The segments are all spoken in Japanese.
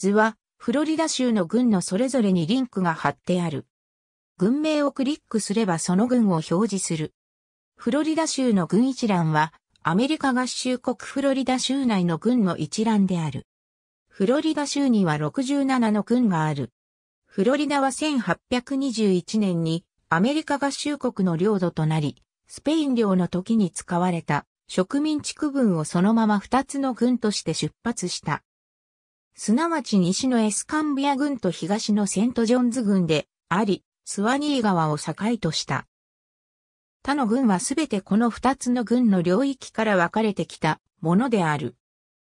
図は、フロリダ州の軍のそれぞれにリンクが貼ってある。軍名をクリックすればその軍を表示する。フロリダ州の軍一覧は、アメリカ合衆国フロリダ州内の軍の一覧である。フロリダ州には67の軍がある。フロリダは1821年にアメリカ合衆国の領土となり、スペイン領の時に使われた植民地区軍をそのまま2つの軍として出発した。すなわち西のエスカンビア軍と東のセントジョンズ軍であり、スワニー川を境とした。他の軍はすべてこの二つの軍の領域から分かれてきたものである。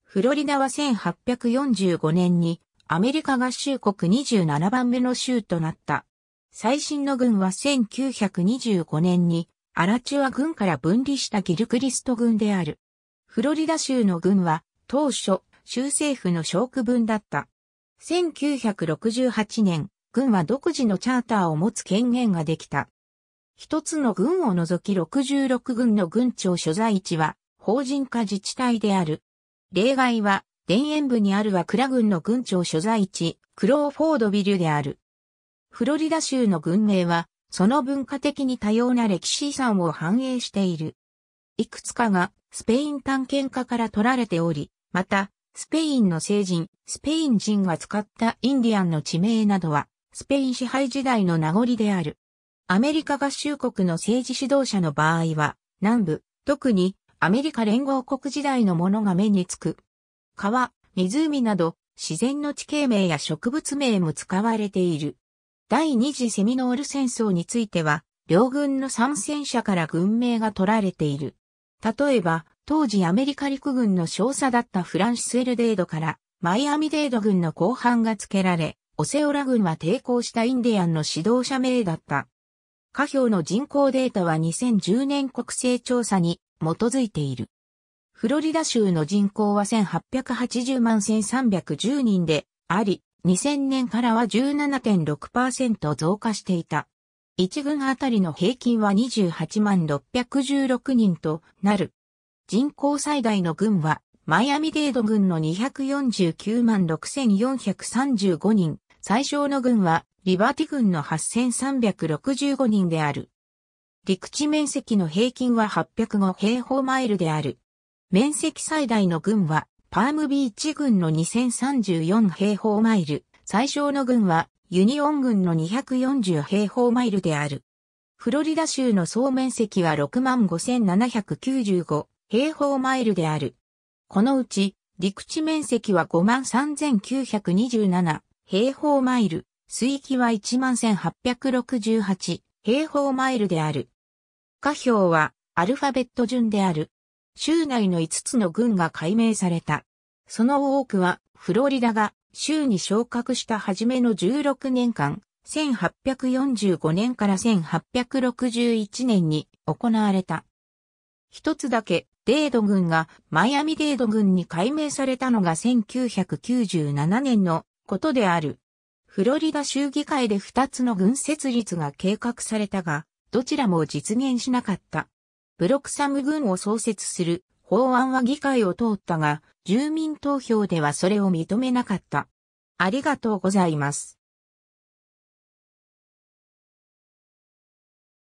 フロリダは1845年にアメリカ合衆国27番目の州となった。最新の軍は1925年にアラチュア軍から分離したギルクリスト軍である。フロリダ州の軍は当初州政府の小区分だった。1968年、軍は独自のチャーターを持つ権限ができた。一つの軍を除き66軍の軍庁所在地は法人化自治体である。例外は、田園部にあるは倉軍の軍庁所在地、クローフォードビルである。フロリダ州の軍名は、その文化的に多様な歴史遺産を反映している。いくつかがスペイン探検家から取られており、また、スペインの聖人、スペイン人が使ったインディアンの地名などは、スペイン支配時代の名残である。アメリカ合衆国の政治指導者の場合は、南部、特にアメリカ連合国時代のものが目につく。川、湖など、自然の地形名や植物名も使われている。第二次セミノール戦争については、両軍の参戦者から軍名が取られている。例えば、当時アメリカ陸軍の少佐だったフランシス・エルデードからマイアミデード軍の後半が付けられ、オセオラ軍は抵抗したインディアンの指導者名だった。下表の人口データは2010年国勢調査に基づいている。フロリダ州の人口は1880万1310人であり、2000年からは17.6%増加していた。1軍あたりの平均は28万616人となる。人口最大の軍は、マイアミデード軍の249万6435人、最小の軍は、リバティ軍の8365人である。陸地面積の平均は805平方マイルである。面積最大の軍は、パームビーチ軍の2034平方マイル、最小の軍は、ユニオン軍の240平方マイルである。フロリダ州の総面積は65,795平方マイルである。このうち、陸地面積は53,927平方マイル、水域は11,868平方マイルである。下表はアルファベット順である。州内の5つの郡が解明された。その多くは、フロリダが州に昇格した初めの16年間、1845年から1861年に行われた。一つだけデード軍がマイアミデード軍に改名されたのが1997年のことである。フロリダ州議会で2つの軍設立が計画されたが、どちらも実現しなかった。ブロクサム軍を創設する法案は議会を通ったが、住民投票ではそれを認めなかった。ありがとうございます。